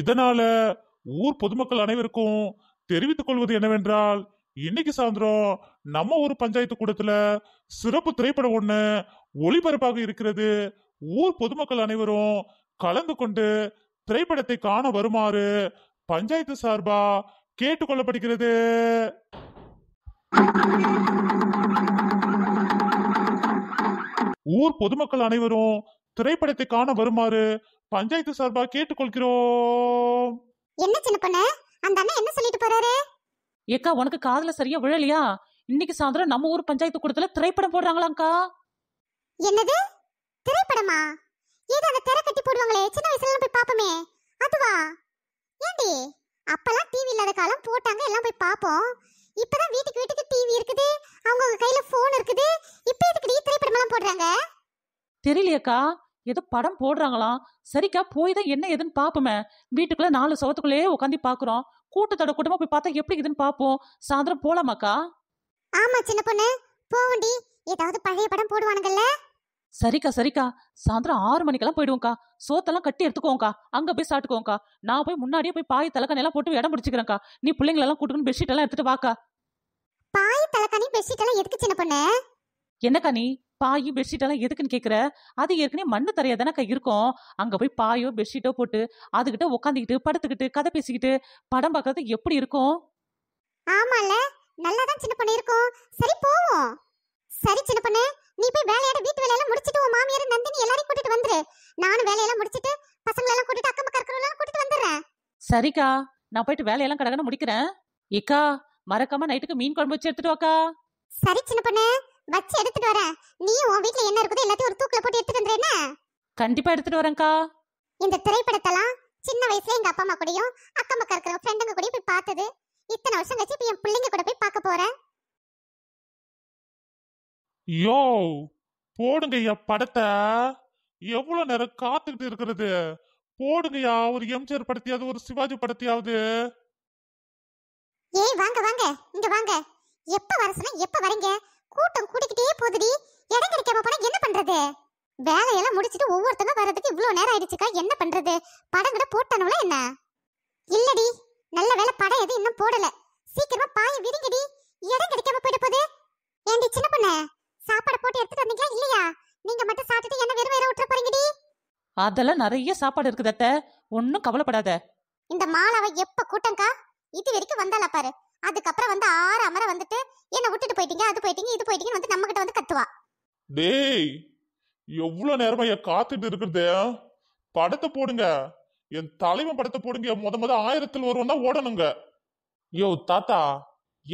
இதனால ஊர் பொதுமக்கள் அனைவருக்கும் தெரிவித்துக் கொள்வது என்னவென்றால் இன்னைக்கு சாயந்தரம் நம்ம ஊர் பஞ்சாயத்து கூடத்துல சிறப்பு திரைப்படம் ஒண்ணு ஒளிபரப்பாக இருக்கிறது ஊர் பொதுமக்கள் அனைவரும் கலந்து கொண்டு திரைப்படத்தை காண வருமாறு பஞ்சாயத்து சார்பா கேட்டுக்கொள்ளப்படுகிறது ஊர் பொதுமக்கள் அனைவரும் திரைப்படத்தை காண வருமாறு பஞ்சாயத்து சார்பா கேட்டுக்கொள்கிறோம் என்ன சின்ன பொண்ணு அந்த அண்ணன் என்ன சொல்லிட்டு போறாரு ஏக்கா உனக்கு காதல சரியா விழலையா இன்னைக்கு சாயந்தரம் நம்ம ஊர் பஞ்சாயத்து கூடத்துல திரைப்படம் போடுறாங்களாக்கா என்னது திரைப்படமா ஏதோ அந்த திரை கட்டி போடுவாங்களே சின்ன வயசுல போய் பாப்பமே அதுவா ஏண்டி அப்பெல்லாம் டிவி இல்லாத காலம் போட்டாங்க எல்லாம் போய் பாப்போம் இப்பதான் வீட்டுக்கு வீட்டுக்கு டிவி இருக்குது அவங்க கையில போன் இருக்குது இப்ப எதுக்கு திரைப்படம் எல்லாம் போடுறாங்க தெரியலையாக்கா ஏதோ படம் போடுறாங்களாம் சரிக்கா போய் தான் என்ன எதுன்னு பார்ப்போமே வீட்டுக்குள்ள நாலு சவத்துக்குள்ளேயே உட்காந்து பாக்குறோம் கூட்டத்தோட குடும்பம் போய் பார்த்தா எப்படி இதுன்னு பார்ப்போம் சாயந்தரம் போலாமாக்கா ஆமா சின்ன பொண்ணு போவண்டி ஏதாவது பழைய படம் போடுவானுங்கல்ல சரிக்கா சரிக்கா சாயந்தரம் ஆறு மணிக்கெல்லாம் போயிடுவோம்க்கா சோத்தெல்லாம் கட்டி எடுத்துக்கோங்க அங்க போய் சாப்பிட்டுக்கோங்கக்கா நான் போய் முன்னாடியே போய் பாய் தலக்கணி எல்லாம் போட்டு இடம் பிடிச்சிக்கிறேன்க்கா நீ பிள்ளைங்களெல்லாம் கூட்டுன்னு பெட்ஷீட் எல்லாம் எடுத்துட்டு வாக்கா பாய் தலக்கணி பெட்ஷீட் எல்லாம் எதுக்கு சின்ன பொண்ணு என்னக்கா நீ பாயும் பெட்ஷீட்டெல்லாம் எதுக்குன்னு கேட்குற அது ஏற்கனவே மண்ணு தரையாக தானே இருக்கும் அங்கே போய் பாயோ பெட்ஷீட்டோ போட்டு அதுகிட்ட உட்காந்துக்கிட்டு படுத்துக்கிட்டு கதை பேசிக்கிட்டு படம் பார்க்கறது எப்படி இருக்கும் ஆமால நல்லா தான் சின்ன பொண்ணு இருக்கும் சரி போவோம் சரி சின்ன பொண்ணு நீ போய் வேலையாட வீட்டு வேலையெல்லாம் முடிச்சிட்டு உன் மாமியார் நந்தினி எல்லாரையும் கூட்டிட்டு வந்துரு நானும் வேலையெல்லாம் முடிச்சிட்டு பசங்களெல்லாம் கூட்டிட்டு அக்கம் பக்கம் இருக்கிறவங்க கூட்டிட்டு வந்துடுறேன் சரிக்கா நான் போயிட்டு வேலையெல்லாம் கடகன முடிக்கிறேன் இக்கா மறக்காம நைட்டுக்கு மீன் குழம்பு வச்சு எடுத்துட்டு வாக்கா சரி சின்ன பொண்ணு வச்சு எடுத்துட்டு வரேன் நீ உன் வீட்ல என்ன இருக்குதோ எல்லாத்தையும் ஒரு தூக்கில போட்டு எடுத்துட்டு வந்துரு கண்டிப்பா எடுத்துட்டு வரேன்க்கா இந்த திரைப்படத்தெல்லாம் சின்ன வயசுல எங்க அப்பா அம்மா கூடயும் அக்கம் பக்கம் இருக்கிற ஃப்ரெண்டுங்க கூட போய் பார்த்தது இத்தனை வருஷம் கழிச்சு இப்ப என் பிள்ளைங்க கூட போய் பார்க்க போறேன் யோ போடுங்கய்யா படத்தை எவ்வளவு நேரம் காத்துக்கிட்டு இருக்கிறது போடுங்கய்யா ஒரு எம்ஜிஆர் படத்தையாவது ஒரு சிவாஜி படத்தையாவது ஏய் வாங்க வாங்க இங்க வாங்க எப்ப வர சொன்னா எப்ப வரீங்க கூட்டம் கூடிக்கிட்டே போகுதுடி இடம் கிடைக்காம போனா என்ன பண்றது வேலையெல்லாம் முடிச்சுட்டு ஒவ்வொருத்தங்க வர்றதுக்கு இவ்வளவு நேரம் ஆயிடுச்சுக்கா என்ன பண்றது படம் கூட போட்டானுல என்ன இல்லடி நல்ல வேலை படம் எதுவும் இன்னும் போடல சீக்கிரமா பாய விரிங்கடி இடம் கிடைக்காம போயிட போகுது ஏண்டி சின்ன பண்ண சாப்பாடு போட்டு எடுத்துட்டு வந்தீங்களா இல்லையா நீங்க மட்டும் சாப்பிட்டுட்டு என்ன வெறும் வேற விட்டுற போறீங்கடி அதெல்லாம் நிறைய சாப்பாடு இருக்குது அத்த ஒன்னும் கவலைப்படாத இந்த மாலாவை எப்ப கூட்டங்கா இது வரைக்கும் வந்தாலா பாரு அதுக்கப்புறம் வந்து ஆறு அமர வந்துட்டு என்ன விட்டுட்டு போயிட்டீங்க அது போயிட்டீங்க இது போயிட்டீங்கன்னு வந்து நம்ம வந்து கத்துவா டேய் எவ்வளவு நேரமா என் காத்துட்டு இருக்கிறது படத்தை போடுங்க என் தலைமை படத்தை போடுங்க முத முத ஆயிரத்தில் ஒருவன் தான் ஓடணுங்க யோ தாத்தா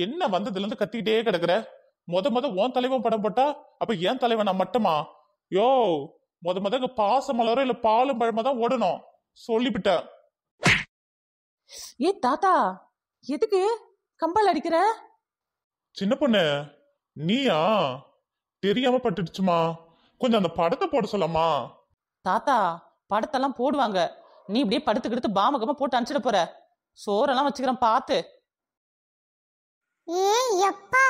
என்ன வந்ததுல இருந்து கத்திக்கிட்டே கிடக்குற முத முத உன் தலைவன் படம் போட்டா அப்ப என் நான் மட்டுமா யோ முத முத பாச மலரோ இல்ல பாலும் பழமா தான் ஓடணும் சொல்லிவிட்ட ஏ தாத்தா எதுக்கு கம்பல் அடிக்கிற சின்ன பொண்ணு நீயா தெரியாம பட்டுடுச்சுமா கொஞ்சம் அந்த படத்தை போட சொல்லமா தாத்தா படத்தெல்லாம் போடுவாங்க நீ இப்படியே படுத்துக்கிட்டு பாமகமா போட்டு அனுப்பிச்சிட போற சோறெல்லாம் வச்சுக்கிறேன் பார்த்து ஏய் எப்பா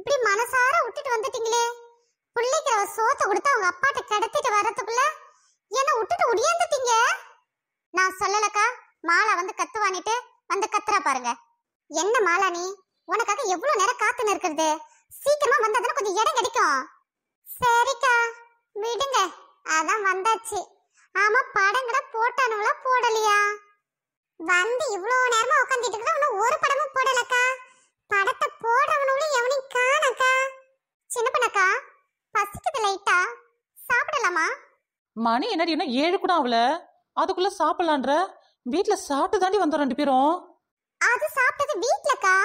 இப்படி மனசார விட்டுட்டு வந்துட்டீங்களே பிள்ளைக்கிற சோத்த கொடுத்து அவங்க அப்பாட்ட கடத்திட்டு வரதுக்குள்ள என்ன விட்டுட்டு ஒடியாந்துட்டீங்க நான் சொல்லலக்கா மாலா வந்து கத்துவானிட்டு வந்து கத்துறா பாருங்க என்ன மாலா நீ உனக்காக எவ்வளவு நேரம் காத்து நிற்கிறது சீக்கிரமா வந்ததுல கொஞ்சம் இடம் கிடைக்கும் சரிக்கா விடுங்க அதான் வந்தாச்சு ஆமா கூட போட்டானுங்களா போடலையா வந்து இவ்வளவு நேரமா உட்காந்துட்டு இருக்கா ஒரு படமும் போடலக்கா படத்தை போடுறவனும் எவனையும் காணக்கா சின்ன பண்ணக்கா பசிக்குது லைட்டா சாப்பிடலாமா மணி என்னடி என்ன ஏழு கூட அவள அதுக்குள்ள சாப்பிடலான்ற வீட்டுல சாப்பிட்டு தாண்டி வந்தோம் ரெண்டு பேரும் அது சாப்பிட்டது வீட்டுலக்கா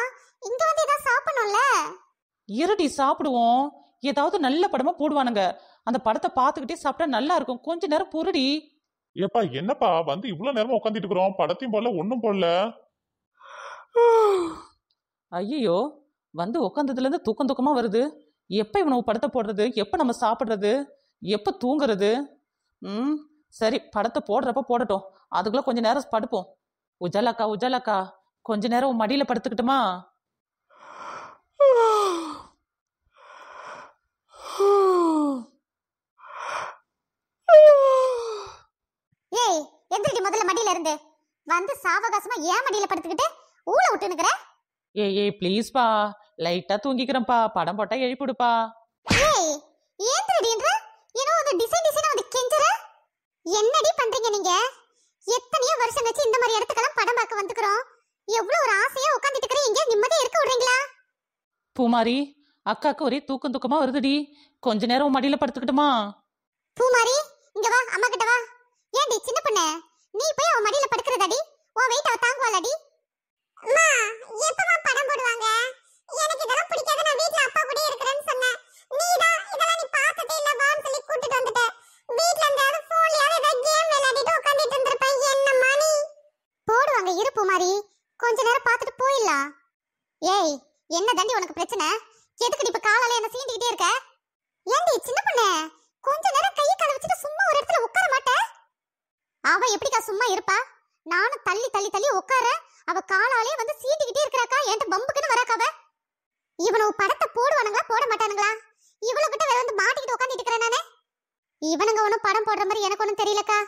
இங்க வந்து ஏதாவது சாப்பிடணும்ல இரடி சாப்பிடுவோம் ஏதாவது நல்ல படமா போடுவானுங்க அந்த படத்தை பார்த்துக்கிட்டே சாப்பிட்டா நல்லா இருக்கும் கொஞ்ச நேரம் பொருடி ஏப்பா என்னப்பா வந்து இவ்வளவு நேரமா உட்காந்துட்டு இருக்கிறோம் படத்தையும் போடல ஒன்றும் போடல ஐயோ வந்து உட்காந்ததுல இருந்து தூக்கம் தூக்கமா வருது எப்ப இவனை படத்தை போடுறது எப்ப நம்ம சாப்பிடுறது எப்ப தூங்குறது ம் சரி படத்தை போடுறப்ப போடட்டும் அதுக்குள்ள கொஞ்ச நேரம் படுப்போம் உஜாலாக்கா உஜாலாக்கா கொஞ்ச நேரம் மடியில படுத்துக்கிட்டுமா எழுந்திருடி முதல்ல மடியில இருந்து வந்து சாவகாசமா ஏன் மடியில படுத்துக்கிட்டு ஊழ விட்டு நிக்கிற ஏய் ஏய் ப்ளீஸ் பா லைட்டா பா படம் போட்டா பா ஏய் ஏந்திரடின்ற ஏனோ அந்த டிசைன் டிசைன் வந்து கெஞ்சற என்னடி பண்றீங்க நீங்க எத்தனையோ வருஷம் கழிச்சு இந்த மாதிரி இடத்துக்கெல்லாம் படம் பார்க்க வந்துக்கிறோம் எவ்வளவு ஒரு ஆசையா உட்கார்ந்துட்டு இருக்கீங்க நிம்மதியா இருக்க விடுறீங்களா பூமாரி அக்காக்கு ஒரே தூக்கம் தூக்கமா வருதுடி கொஞ்ச நேரம் மடியில படுத்துக்கிட்டுமா பூமாரி ஏன்டி சின்ன பொண்ணு நீ போய் அவ மடியில படுக்கிறதாடி உன் வெயிட் அவ தாங்குவாளடி அம்மா எப்பமா படம் போடுவாங்க எனக்கு இதெல்லாம் பிடிக்காத நான் வீட்ல அப்பா கூட இருக்கறேன்னு சொன்னேன் நீ தான் இதெல்லாம் நீ பார்த்ததே இல்ல வான்னு சொல்லி கூட்டிட்டு வந்துட்ட வீட்ல இருந்தாலும் போன்லயாவது ஏதாவது கேம் விளையாடிட்டு உட்கார்ந்துட்டு இருந்திருப்பேன் என்ன மணி போடுவாங்க இருப்பு மாதிரி கொஞ்ச நேரம் பார்த்துட்டு போயிடலாம் ஏய் என்ன தண்டி உனக்கு பிரச்சனை எதுக்கு இப்ப காலால என்ன சீண்டிக்கிட்டே இருக்க ஏண்டி சின்ன பொண்ணு கொஞ்ச நேரம் கையை கால வச்சுட்டு சும்மா ஒரு இடத்துல உட்கார மாட்டேன் அவ எப்படிக்கா சும்மா இருப்பா நானும் தள்ளி தள்ளி தள்ளி உட்கார அவ காலாலே வந்து சீட்டிக்கிட்டே இருக்கிறாக்கா என்கிட்ட பம்புக்குன்னு வராக்காவ இவனுக்கு படத்தை போடுவானுங்களா போட மாட்டானுங்களா இவளுக்கிட்ட வேற வந்து மாட்டிக்கிட்டு உட்காந்துட்டு நானே இவனுங்க ஒன்றும் படம் போடுற மாதிரி எனக்கு ஒன்றும் தெரியலக்கா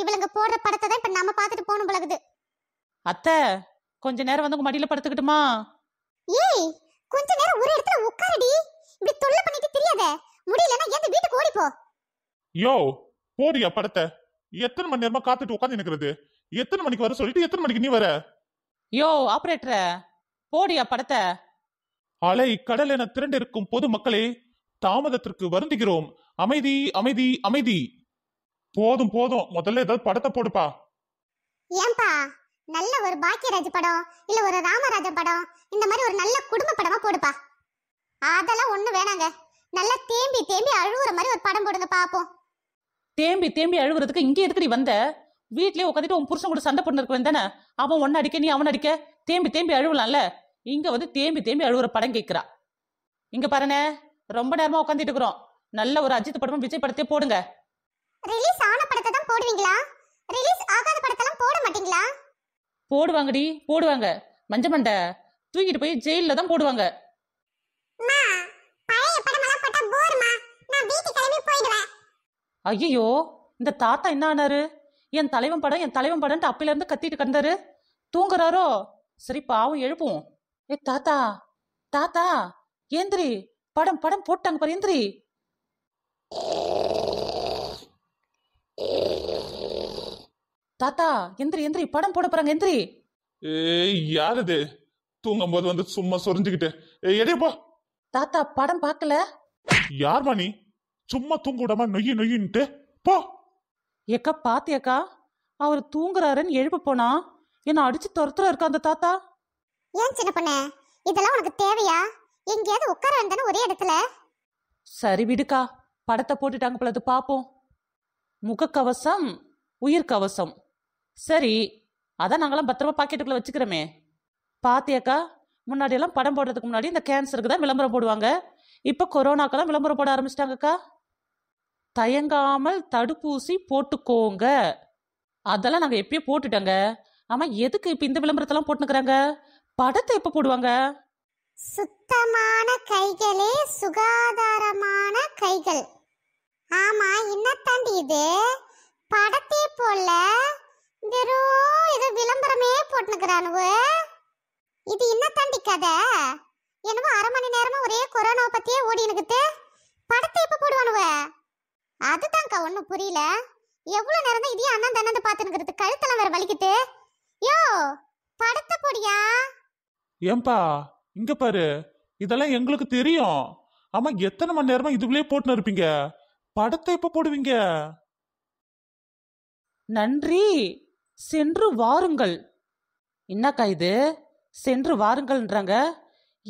இவளுங்க போடுற படத்தை தான் இப்ப நம்ம பார்த்துட்டு போகணும் பழகுது அத்தை கொஞ்ச நேரம் வந்து உங்க மடியில படுத்துக்கிட்டுமா ஏய் கொஞ்ச நேரம் ஒரு இடத்துல உட்காரடி இப்படி தொல்லை பண்ணிட்டு தெரியாத முடியலன்னா எந்த வீட்டுக்கு ஓடி போ யோ போடியா படத்தை எத்தனை மணி நேரமா காத்துட்டு உட்காந்து நிக்கிறது எத்தனை மணிக்கு வர சொல்லிட்டு எத்தனை மணிக்கு நீ வர யோ ஆபரேட்டர போடியா படத்தை அலை கடல் என திரண்டிருக்கும் பொது மக்களே தாமதத்திற்கு வருந்துகிறோம் அமைதி அமைதி அமைதி போதும் போதும் முதல்ல ஏதாவது படத்தை போடுப்பா ஏன்பா நல்ல ஒரு பாக்கியராஜ் படம் இல்ல ஒரு ராமராஜ படம் இந்த மாதிரி ஒரு நல்ல குடும்ப படமா போடுப்பா அதெல்லாம் ஒண்ணு வேணாங்க நல்லா தேம்பி தேம்பி அழுகுற மாதிரி ஒரு படம் போடுங்க பாப்போம் தேம்பி தேம்பி அழுகுறதுக்கு இங்கே எதுக்கடி வந்த வீட்லயே உட்காந்துட்டு உன் புருஷன் கூட சண்டை பண்ணிருக்க வேண்டானே அவன் ஒன்னு அடிக்க நீ அவன் அடிக்க தேம்பி தேம்பி அழுவலாம்ல இங்க வந்து தேம்பி தேம்பி அழுகுற படம் கேட்கிறா இங்க பாருனே ரொம்ப நேரமா உட்காந்துட்டு இருக்கிறோம் நல்ல ஒரு அஜித் படமும் விஜய் படத்தை போடுங்க ரிலீஸ் ஆன படத்தை தான் போடுவீங்களா ரிலீஸ் ஆகாத படத்தெல்லாம் போட மாட்டீங்களா போடுவாங்கடி போடுவாங்க மஞ்ச மண்டை தூக்கிட்டு போய் ஜெயில தான் போடுவாங்க ஐயோ இந்த தாத்தா என்ன ஆனாரு என் தலைவன் படம் என் தலைவன் படம்ட்டு இருந்து கத்திட்டு கிடந்தாரு தூங்குறாரோ சரி பாவம் எழுப்பும் ஏ தாத்தா தாத்தா ஏந்திரி படம் படம் போட்டாங்க பாரு ஏந்திரி தாத்தா எந்திரி எந்திரி படம் போட போறாங்க எந்திரி யார் இது தூங்கும் போது வந்து சும்மா சொரிஞ்சுக்கிட்டு எடையப்பா தாத்தா படம் பார்க்கல யார் மணி சும்மா தூங்க விடாம நொய்யு போ ஏக்கா ஏக்கா அவர் தூங்குறாருன்னு எழுப்ப போனா என்ன அடிச்சு துரத்துல இருக்கா அந்த தாத்தா ஏன் சின்ன பொண்ணு இதெல்லாம் உனக்கு தேவையா எங்கேயாவது உட்கார இருந்தா ஒரே இடத்துல சரி விடுக்கா படத்தை போட்டுட்டாங்க அது பார்ப்போம் முகக்கவசம் உயிர் கவசம் சரி அதான் நாங்களாம் பத்திரமா பாக்கெட்டுக்குள்ள வச்சுக்கிறோமே பாத்தியாக்கா முன்னாடியெல்லாம் படம் போடுறதுக்கு முன்னாடி இந்த கேன்சருக்கு தான் விளம்பரம் போடுவாங்க இப்போ கொரோனாக்கெல்லாம் விளம்பரம் போட ஆரம்பிச்சிட்டாங்கக்கா தயங்காமல் தடுப்பூசி போட்டுக்கோங்க அதெல்லாம் நாங்கள் எப்பயோ போட்டுட்டோங்க ஆமாம் எதுக்கு இப்போ இந்த விளம்பரத்தெல்லாம் போட்டுக்கிறாங்க படத்தை எப்போ போடுவாங்க சுத்தமான கைகளே சுகாதாரமான கைகள் ஆமா என்ன தாண்டி இது படத்தே போல வெறும் இது விளம்பரமே போட்டுனுக்குறானுவ இது என்ன தாண்டி கதை என்னவோ அரை மணி நேரமா ஒரே கொரோனா பத்தியே ஓடி படத்தை எப்ப போடுவானுவ அதுதான்க்கா ஒன்றும் புரியல எவ்வளோ நேரம் தான் இதையும் அண்ணன் தண்ணந்து பார்த்துனுக்கிறது கழுத்தெல்லாம் வேற வலிக்குது யோ படுத்த பொடியா ஏன்பா இங்க பாரு இதெல்லாம் எங்களுக்கு தெரியும் ஆமா எத்தனை மணி நேரமா இதுக்குள்ளே போட்டுன்னு இருப்பீங்க படத்தை எப்போ போடுவீங்க நன்றி சென்று வாருங்கள் என்னக்கா இது சென்று வாருங்கள்ன்றாங்க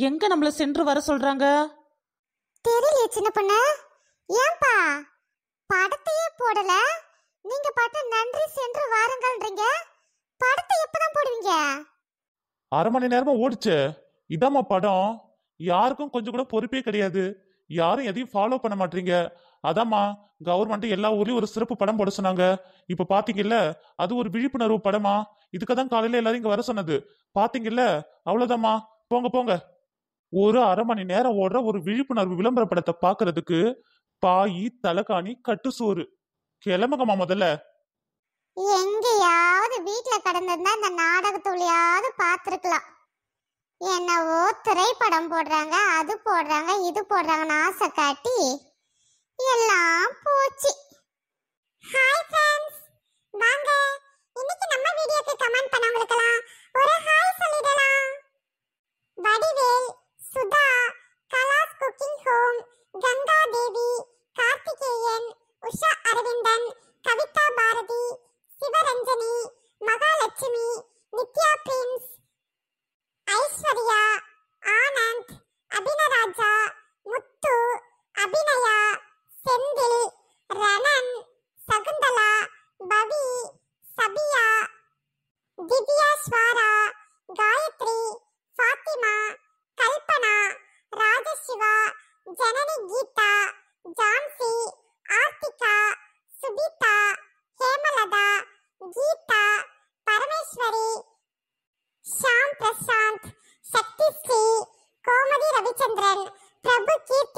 எங்க நம்மள சென்று வர சொல்றாங்க தெரியல சின்ன பொண்ணு ஏன்பா படத்தையே போடல நீங்க பாட்டு நன்றி சென்று வாருங்கள்ன்றீங்க படத்தை எப்பதான் போடுவீங்க அரை மணி நேரமா ஓடிச்சு இதாம்மா படம் யாருக்கும் கொஞ்சம் கூட பொறுப்பே கிடையாது யாரும் எதையும் ஃபாலோ பண்ண மாட்டீங்க அதாம்மா கவர்மெண்ட் எல்லா ஊர்லயும் ஒரு சிறப்பு படம் போட சொன்னாங்க இப்ப பாத்தீங்கல்ல அது ஒரு விழிப்புணர்வு படமா இதுக்கு தான் காலையில எல்லாரும் இங்க வர சொன்னது பாத்தீங்கல்ல அவ்வளவுதாம்மா போங்க போங்க ஒரு அரை மணி நேரம் ஓடுற ஒரு விழிப்புணர்வு விளம்பர படத்தை பாக்குறதுக்கு பாயி தலகாணி கட்டுசோறு கிளம்புங்கம்மா முதல்ல எங்கேயாவது வீட்ல கடந்திருந்தா இந்த நாடகத்தோலையாவது பார்த்துருக்கலாம் என்னவோ திரைப்படம் போடுறாங்க அது போடுறாங்க இது போடுறாங்கன்னு ஆசை காட்டி எல்லாம் போச்சு ஹாய் ஃப்ரெண்ட்ஸ் வாங்க இன்னைக்கு நம்ம வீடியோக்கு கமெண்ட் பண்ணவங்களுக்கெல்லாம் ஒரு ஹாய் சொல்லிடலாம் வடிவேல் சுதா கலாஸ் குக்கிங் pesantren Prabu Kit.